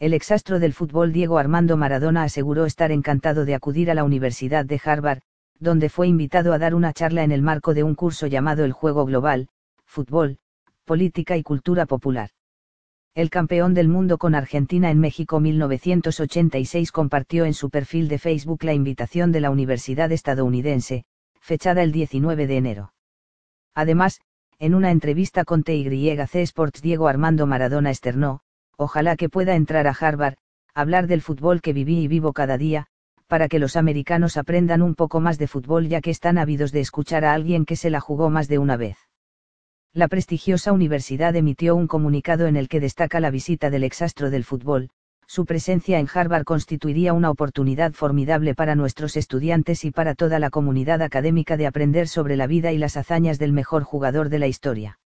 el exastro del fútbol Diego Armando Maradona aseguró estar encantado de acudir a la Universidad de Harvard, donde fue invitado a dar una charla en el marco de un curso llamado El Juego Global, Fútbol, Política y Cultura Popular. El campeón del mundo con Argentina en México 1986 compartió en su perfil de Facebook la invitación de la Universidad estadounidense, fechada el 19 de enero. Además, en una entrevista con TYC Sports Diego Armando Maradona externó, ojalá que pueda entrar a Harvard, hablar del fútbol que viví y vivo cada día, para que los americanos aprendan un poco más de fútbol ya que están ávidos de escuchar a alguien que se la jugó más de una vez. La prestigiosa universidad emitió un comunicado en el que destaca la visita del exastro del fútbol, su presencia en Harvard constituiría una oportunidad formidable para nuestros estudiantes y para toda la comunidad académica de aprender sobre la vida y las hazañas del mejor jugador de la historia.